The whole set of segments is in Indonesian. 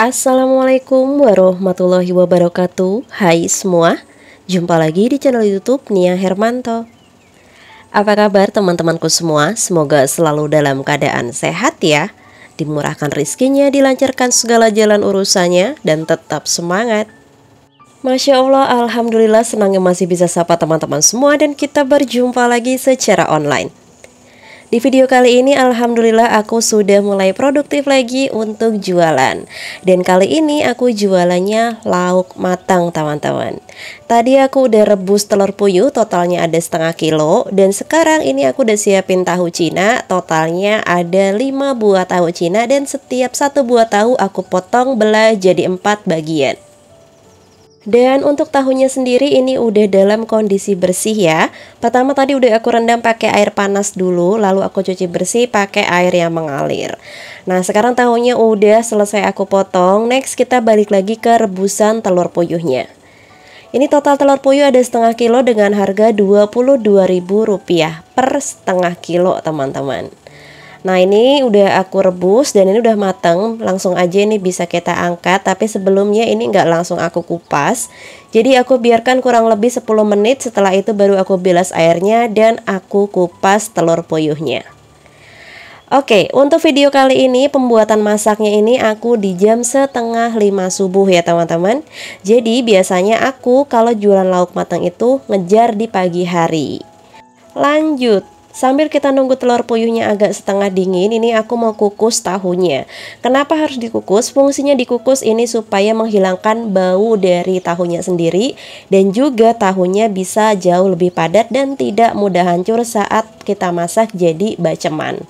Assalamualaikum warahmatullahi wabarakatuh Hai semua Jumpa lagi di channel youtube Nia Hermanto Apa kabar teman-temanku semua Semoga selalu dalam keadaan sehat ya Dimurahkan rizkinya Dilancarkan segala jalan urusannya Dan tetap semangat Masya Allah, Alhamdulillah senangnya masih bisa sapa teman-teman semua dan kita berjumpa lagi secara online. Di video kali ini alhamdulillah aku sudah mulai produktif lagi untuk jualan Dan kali ini aku jualannya lauk matang teman-teman Tadi aku udah rebus telur puyuh totalnya ada setengah kilo Dan sekarang ini aku udah siapin tahu cina Totalnya ada 5 buah tahu cina Dan setiap satu buah tahu aku potong belah jadi 4 bagian dan untuk tahunya sendiri ini udah dalam kondisi bersih ya Pertama tadi udah aku rendam pakai air panas dulu Lalu aku cuci bersih pakai air yang mengalir Nah sekarang tahunya udah selesai aku potong Next kita balik lagi ke rebusan telur puyuhnya Ini total telur puyuh ada setengah kilo dengan harga Rp22.000 per setengah kilo teman-teman Nah ini udah aku rebus dan ini udah mateng Langsung aja ini bisa kita angkat Tapi sebelumnya ini nggak langsung aku kupas Jadi aku biarkan kurang lebih 10 menit Setelah itu baru aku bilas airnya Dan aku kupas telur puyuhnya Oke, untuk video kali ini pembuatan masaknya ini aku di jam setengah lima subuh ya teman-teman Jadi biasanya aku kalau jualan lauk matang itu ngejar di pagi hari Lanjut Sambil kita nunggu telur puyuhnya agak setengah dingin, ini aku mau kukus tahunya. Kenapa harus dikukus? Fungsinya dikukus ini supaya menghilangkan bau dari tahunya sendiri dan juga tahunya bisa jauh lebih padat dan tidak mudah hancur saat kita masak jadi baceman.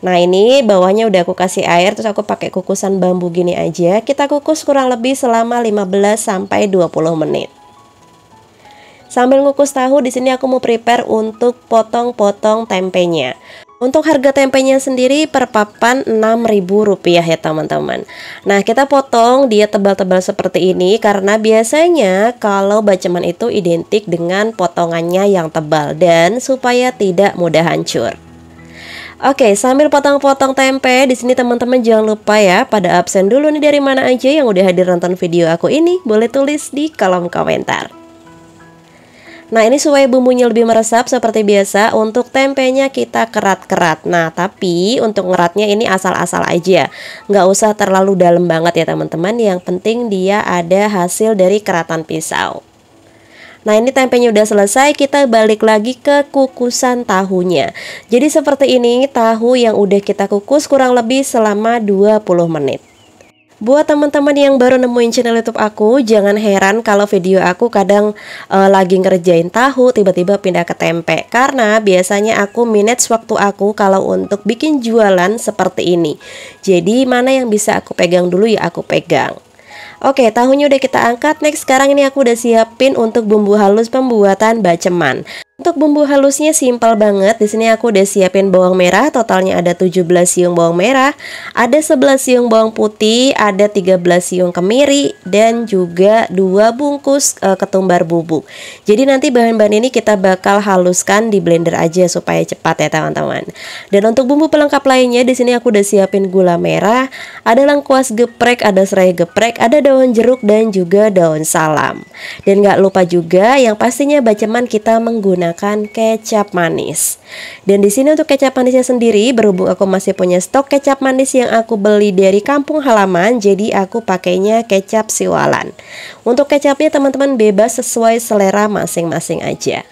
Nah ini bawahnya udah aku kasih air terus aku pakai kukusan bambu gini aja. Kita kukus kurang lebih selama 15 20 menit. Sambil ngukus tahu di sini aku mau prepare untuk potong-potong tempenya. Untuk harga tempenya sendiri per papan Rp6.000 ya teman-teman. Nah, kita potong dia tebal-tebal seperti ini karena biasanya kalau baceman itu identik dengan potongannya yang tebal dan supaya tidak mudah hancur. Oke, sambil potong-potong tempe, di sini teman-teman jangan lupa ya, pada absen dulu nih dari mana aja yang udah hadir nonton video aku ini, boleh tulis di kolom komentar. Nah ini supaya bumbunya lebih meresap seperti biasa Untuk tempenya kita kerat-kerat Nah tapi untuk ngeratnya ini asal-asal aja Nggak usah terlalu dalam banget ya teman-teman Yang penting dia ada hasil dari keratan pisau Nah ini tempenya udah selesai kita balik lagi ke kukusan tahunya Jadi seperti ini tahu yang udah kita kukus kurang lebih selama 20 menit Buat teman-teman yang baru nemuin channel YouTube aku, jangan heran kalau video aku kadang e, lagi ngerjain tahu tiba-tiba pindah ke tempe karena biasanya aku manage waktu aku kalau untuk bikin jualan seperti ini. Jadi mana yang bisa aku pegang dulu ya aku pegang. Oke, tahunya udah kita angkat. Next, sekarang ini aku udah siapin untuk bumbu halus pembuatan baceman. Untuk bumbu halusnya simpel banget. Di sini aku udah siapin bawang merah, totalnya ada 17 siung bawang merah, ada 11 siung bawang putih, ada 13 siung kemiri dan juga 2 bungkus e, ketumbar bubuk. Jadi nanti bahan-bahan ini kita bakal haluskan di blender aja supaya cepat ya teman-teman. Dan untuk bumbu pelengkap lainnya di sini aku udah siapin gula merah, ada lengkuas geprek, ada serai geprek, ada daun jeruk dan juga daun salam. Dan nggak lupa juga yang pastinya baceman kita menggunakan menggunakan kecap manis. Dan di sini untuk kecap manisnya sendiri berhubung aku masih punya stok kecap manis yang aku beli dari kampung halaman, jadi aku pakainya kecap siwalan. Untuk kecapnya teman-teman bebas sesuai selera masing-masing aja.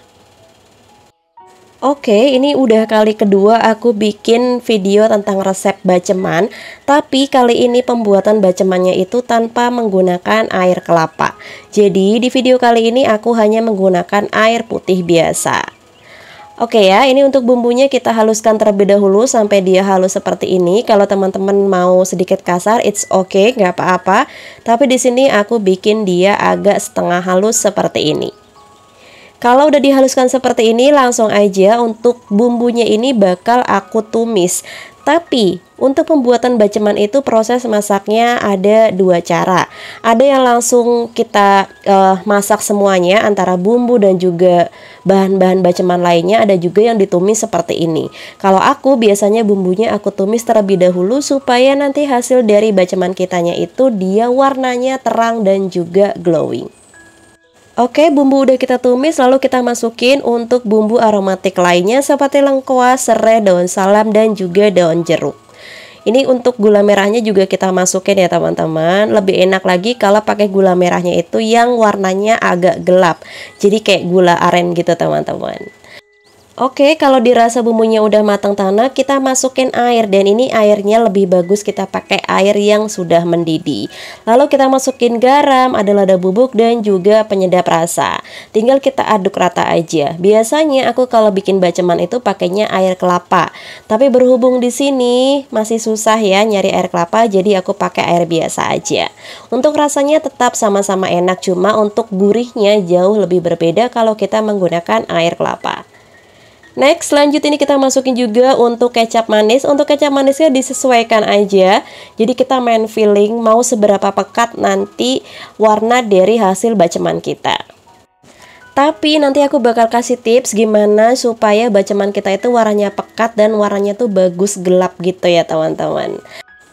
Oke, okay, ini udah kali kedua aku bikin video tentang resep baceman, tapi kali ini pembuatan bacemannya itu tanpa menggunakan air kelapa. Jadi di video kali ini aku hanya menggunakan air putih biasa. Oke ya, ini untuk bumbunya kita haluskan terlebih dahulu sampai dia halus seperti ini. Kalau teman-teman mau sedikit kasar, it's okay, nggak apa-apa. Tapi di sini aku bikin dia agak setengah halus seperti ini. Kalau udah dihaluskan seperti ini, langsung aja untuk bumbunya ini bakal aku tumis. Tapi untuk pembuatan baceman itu proses masaknya ada dua cara. Ada yang langsung kita uh, masak semuanya antara bumbu dan juga bahan-bahan baceman lainnya, ada juga yang ditumis seperti ini. Kalau aku biasanya bumbunya aku tumis terlebih dahulu supaya nanti hasil dari baceman kitanya itu dia warnanya terang dan juga glowing. Oke, bumbu udah kita tumis lalu kita masukin untuk bumbu aromatik lainnya seperti lengkuas, serai, daun salam dan juga daun jeruk. Ini untuk gula merahnya juga kita masukin ya teman-teman. Lebih enak lagi kalau pakai gula merahnya itu yang warnanya agak gelap. Jadi kayak gula aren gitu teman-teman. Oke, kalau dirasa bumbunya udah matang tanah, kita masukin air dan ini airnya lebih bagus kita pakai air yang sudah mendidih. Lalu kita masukin garam, ada lada bubuk dan juga penyedap rasa. Tinggal kita aduk rata aja. Biasanya aku kalau bikin baceman itu pakainya air kelapa. Tapi berhubung di sini masih susah ya nyari air kelapa, jadi aku pakai air biasa aja. Untuk rasanya tetap sama-sama enak, cuma untuk gurihnya jauh lebih berbeda kalau kita menggunakan air kelapa. Next, lanjut ini kita masukin juga untuk kecap manis. Untuk kecap manisnya disesuaikan aja. Jadi kita main feeling mau seberapa pekat nanti warna dari hasil baceman kita. Tapi nanti aku bakal kasih tips gimana supaya baceman kita itu warnanya pekat dan warnanya tuh bagus gelap gitu ya teman-teman.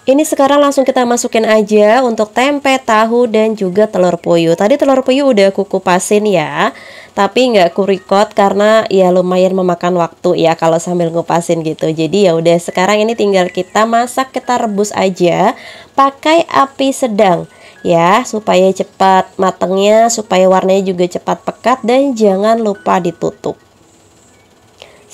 Ini sekarang langsung kita masukin aja untuk tempe, tahu, dan juga telur puyuh. Tadi telur puyuh udah aku kupasin ya, tapi nggak aku record karena ya lumayan memakan waktu ya kalau sambil ngupasin gitu. Jadi ya udah sekarang ini tinggal kita masak, kita rebus aja pakai api sedang ya supaya cepat matangnya, supaya warnanya juga cepat pekat dan jangan lupa ditutup.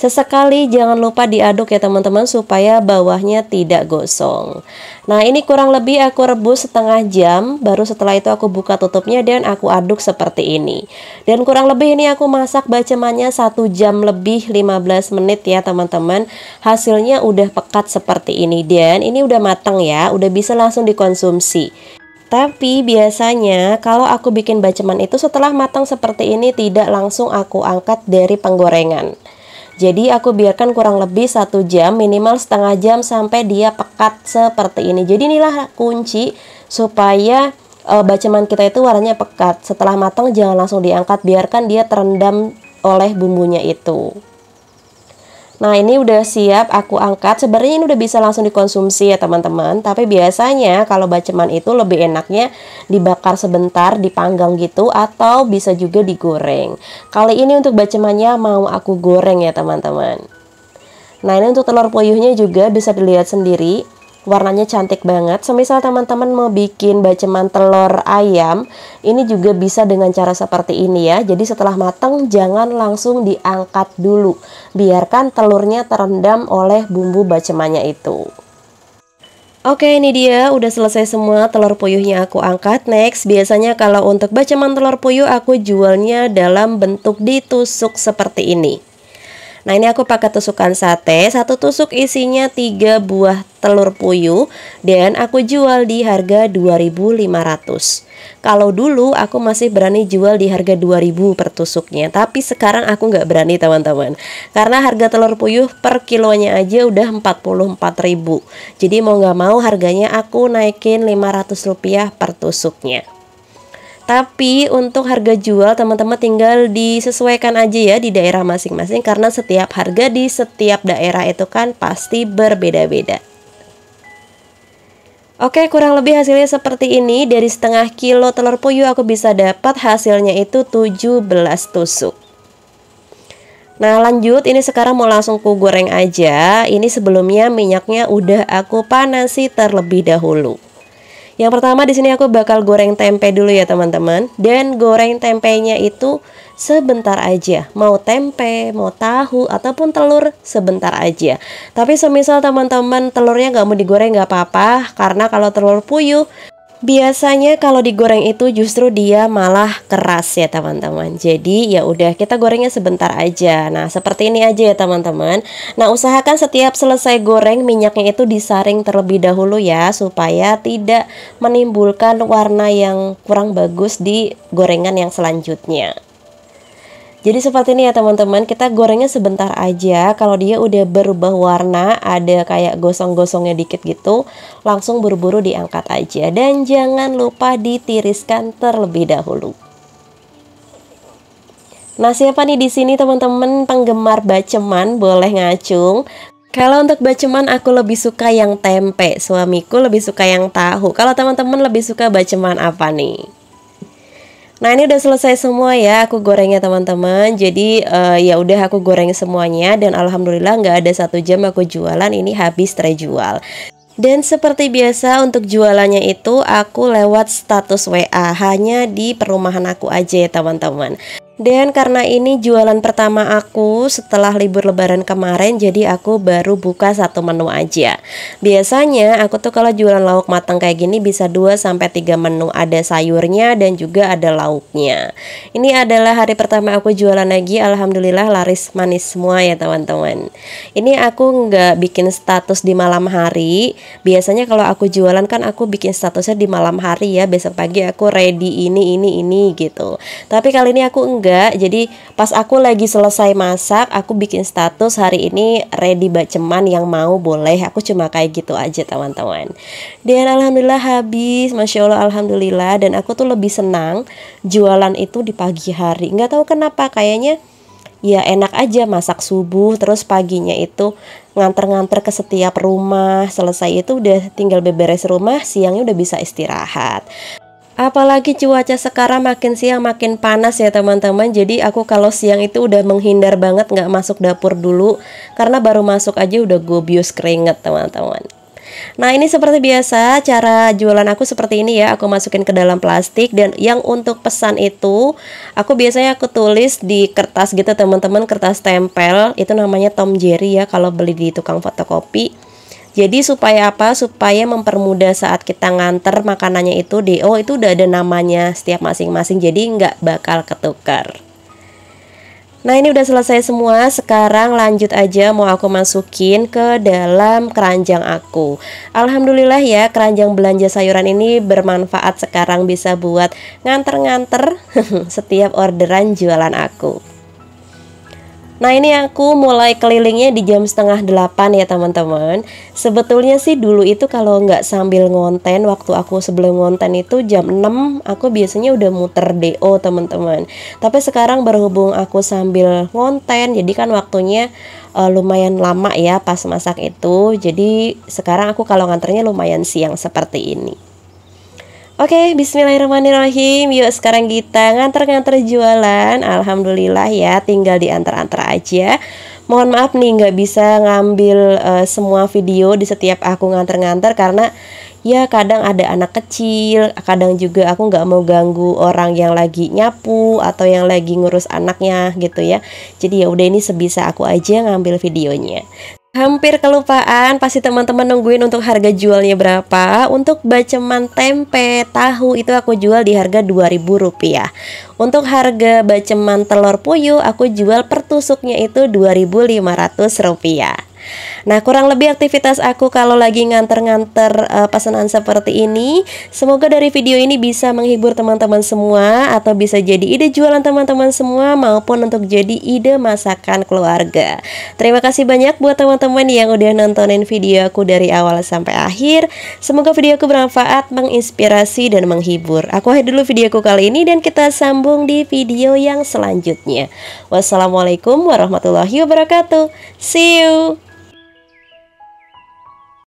Sesekali jangan lupa diaduk ya teman-teman supaya bawahnya tidak gosong. Nah ini kurang lebih aku rebus setengah jam, baru setelah itu aku buka tutupnya dan aku aduk seperti ini. Dan kurang lebih ini aku masak bacemannya 1 jam lebih 15 menit ya teman-teman. Hasilnya udah pekat seperti ini dan ini udah matang ya, udah bisa langsung dikonsumsi. Tapi biasanya kalau aku bikin baceman itu setelah matang seperti ini tidak langsung aku angkat dari penggorengan. Jadi aku biarkan kurang lebih satu jam minimal setengah jam sampai dia pekat seperti ini. Jadi inilah kunci supaya e, baceman kita itu warnanya pekat. Setelah matang jangan langsung diangkat, biarkan dia terendam oleh bumbunya itu. Nah ini udah siap aku angkat. Sebenarnya ini udah bisa langsung dikonsumsi ya teman-teman. Tapi biasanya kalau baceman itu lebih enaknya dibakar sebentar, dipanggang gitu atau bisa juga digoreng. Kali ini untuk bacemannya mau aku goreng ya teman-teman. Nah ini untuk telur puyuhnya juga bisa dilihat sendiri warnanya cantik banget. Semisal teman-teman mau bikin baceman telur ayam, ini juga bisa dengan cara seperti ini ya. Jadi setelah matang jangan langsung diangkat dulu. Biarkan telurnya terendam oleh bumbu bacemannya itu. Oke ini dia udah selesai semua telur puyuhnya aku angkat Next biasanya kalau untuk baceman telur puyuh aku jualnya dalam bentuk ditusuk seperti ini Nah ini aku pakai tusukan sate Satu tusuk isinya 3 buah telur puyuh Dan aku jual di harga 2500 Kalau dulu aku masih berani jual di harga 2000 per tusuknya Tapi sekarang aku nggak berani teman-teman Karena harga telur puyuh per kilonya aja udah 44.000 Jadi mau nggak mau harganya aku naikin 500 rupiah per tusuknya tapi untuk harga jual teman-teman tinggal disesuaikan aja ya di daerah masing-masing karena setiap harga di setiap daerah itu kan pasti berbeda-beda. Oke, kurang lebih hasilnya seperti ini. Dari setengah kilo telur puyuh aku bisa dapat hasilnya itu 17 tusuk. Nah lanjut ini sekarang mau langsung ku goreng aja Ini sebelumnya minyaknya udah aku panasi terlebih dahulu yang pertama di sini aku bakal goreng tempe dulu ya teman-teman. Dan goreng tempenya itu sebentar aja. Mau tempe, mau tahu ataupun telur sebentar aja. Tapi semisal teman-teman telurnya nggak mau digoreng nggak apa-apa karena kalau telur puyuh Biasanya kalau digoreng itu justru dia malah keras ya teman-teman. Jadi ya udah kita gorengnya sebentar aja. Nah, seperti ini aja ya teman-teman. Nah, usahakan setiap selesai goreng minyaknya itu disaring terlebih dahulu ya supaya tidak menimbulkan warna yang kurang bagus di gorengan yang selanjutnya. Jadi seperti ini ya teman-teman, kita gorengnya sebentar aja. Kalau dia udah berubah warna, ada kayak gosong-gosongnya dikit gitu, langsung buru-buru diangkat aja. Dan jangan lupa ditiriskan terlebih dahulu. Nah siapa nih di sini teman-teman penggemar baceman boleh ngacung kalau untuk baceman aku lebih suka yang tempe, suamiku lebih suka yang tahu. Kalau teman-teman lebih suka baceman apa nih? Nah ini udah selesai semua ya aku gorengnya teman-teman. Jadi uh, ya udah aku goreng semuanya dan alhamdulillah nggak ada satu jam aku jualan ini habis terjual. Dan seperti biasa untuk jualannya itu aku lewat status WA hanya di perumahan aku aja ya teman-teman dan karena ini jualan pertama aku setelah libur lebaran kemarin Jadi aku baru buka satu menu aja Biasanya aku tuh kalau jualan lauk matang kayak gini bisa 2-3 menu Ada sayurnya dan juga ada lauknya Ini adalah hari pertama aku jualan lagi Alhamdulillah laris manis semua ya teman-teman Ini aku nggak bikin status di malam hari Biasanya kalau aku jualan kan aku bikin statusnya di malam hari ya Besok pagi aku ready ini ini ini gitu Tapi kali ini aku juga jadi pas aku lagi selesai masak aku bikin status hari ini ready baceman yang mau boleh aku cuma kayak gitu aja teman-teman dan alhamdulillah habis masya allah alhamdulillah dan aku tuh lebih senang jualan itu di pagi hari nggak tahu kenapa kayaknya ya enak aja masak subuh terus paginya itu nganter-nganter ke setiap rumah selesai itu udah tinggal beberes rumah siangnya udah bisa istirahat Apalagi cuaca sekarang makin siang makin panas ya teman-teman Jadi aku kalau siang itu udah menghindar banget gak masuk dapur dulu Karena baru masuk aja udah gobius keringet teman-teman Nah ini seperti biasa cara jualan aku seperti ini ya Aku masukin ke dalam plastik dan yang untuk pesan itu Aku biasanya aku tulis di kertas gitu teman-teman kertas tempel Itu namanya Tom Jerry ya kalau beli di tukang fotokopi jadi supaya apa? Supaya mempermudah saat kita nganter makanannya itu DO oh, itu udah ada namanya setiap masing-masing jadi nggak bakal ketukar. Nah ini udah selesai semua, sekarang lanjut aja mau aku masukin ke dalam keranjang aku Alhamdulillah ya keranjang belanja sayuran ini bermanfaat sekarang bisa buat nganter-nganter setiap orderan jualan aku Nah ini aku mulai kelilingnya di jam setengah delapan ya teman-teman Sebetulnya sih dulu itu kalau nggak sambil ngonten Waktu aku sebelum ngonten itu jam 6 Aku biasanya udah muter DO teman-teman Tapi sekarang berhubung aku sambil ngonten Jadi kan waktunya uh, lumayan lama ya pas masak itu Jadi sekarang aku kalau nganternya lumayan siang seperti ini Oke, okay, bismillahirrahmanirrahim. Yuk sekarang kita nganter-nganter jualan. Alhamdulillah ya, tinggal diantar-antar aja. Mohon maaf nih nggak bisa ngambil uh, semua video di setiap aku nganter-nganter karena ya kadang ada anak kecil, kadang juga aku nggak mau ganggu orang yang lagi nyapu atau yang lagi ngurus anaknya gitu ya. Jadi ya udah ini sebisa aku aja ngambil videonya. Hampir kelupaan, pasti teman-teman nungguin untuk harga jualnya berapa. Untuk baceman tempe tahu itu aku jual di harga Rp2.000. Untuk harga baceman telur puyuh aku jual per tusuknya itu Rp2.500. Nah, kurang lebih aktivitas aku kalau lagi nganter-nganter uh, pesanan seperti ini. Semoga dari video ini bisa menghibur teman-teman semua atau bisa jadi ide jualan teman-teman semua maupun untuk jadi ide masakan keluarga. Terima kasih banyak buat teman-teman yang udah nontonin video aku dari awal sampai akhir. Semoga video aku bermanfaat, menginspirasi dan menghibur. Aku akhir dulu videoku kali ini dan kita sambung di video yang selanjutnya. Wassalamualaikum warahmatullahi wabarakatuh. See you.